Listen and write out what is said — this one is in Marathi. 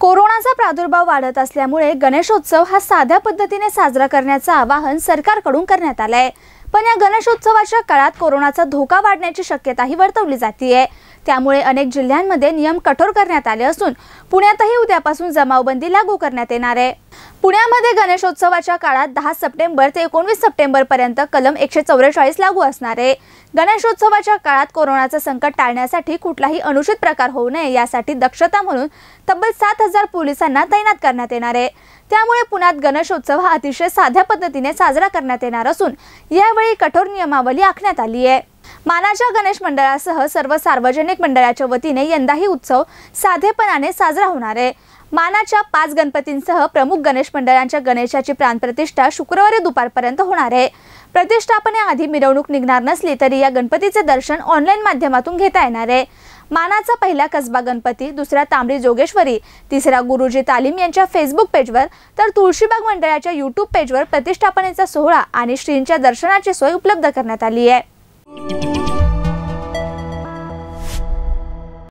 कोरोनाचा प्रादुर्भाव वाढत असल्यामुळे गणेशोत्सव हा साध्या पद्धतीने साजरा करण्याचं आवाहन सरकारकडून करण्यात आलंय पण या गणेशोत्सवाच्या काळात कोरोनाचा धोका वाढण्याची शक्यताही वर्तवली जाते त्यामुळे अनेक जिल्ह्यांमध्ये नियम कठोर करण्यात आले असून पुण्यातही उद्यापासून जमावबंदी लागू करण्यात येणार आहे पुण्यामध्ये गणेशोत्सवाच्या काळात दहा सप्टेंबर ते एकोणवीस पर्यंत कलम एकशे चौवेचाळीस लागू असणार आहे गणेशोत्सवाच्या काळात कोरोनाचं संकट टाळण्यासाठी कुठलाही अनुचित प्रकार होऊ नये यासाठी दक्षता म्हणून तब्बल सात हजार पोलिसांना तैनात करण्यात येणार आहे त्यामुळे पुण्यात गणेशोत्सव हा अतिशय साध्या पद्धतीने साजरा करण्यात येणार असून यावेळी कठोर नियमावली आखण्यात आली आहे मानाच्या गणेश मंडळासह सर्व सार्वजनिक मंडळाच्या वतीने यंदाही उत्सव साधेपणाने साजरा होणार आहे मानाच्या पाच गणपतींसह प्रमुख गणेश मंडळांच्या गणेशाची प्राणप्रतिष्ठा शुक्रवारी दुपारपर्यंत होणार आहे प्रतिष्ठापनेआधी मिरवणूक निघणार नसली तरी या गणपतीचे दर्शन ऑनलाईन माध्यमातून घेता येणार आहे मानाचा पहिला कसबा गणपती दुसरा तांबडी जोगेश्वरी तिसरा गुरुजी तालीम यांच्या फेसबुक पेजवर तर तुळशीबाग मंडळाच्या यूट्यूब पेजवर प्रतिष्ठापनेचा सोहळा आणि श्रींच्या दर्शनाची सोय उपलब्ध करण्यात आली आहे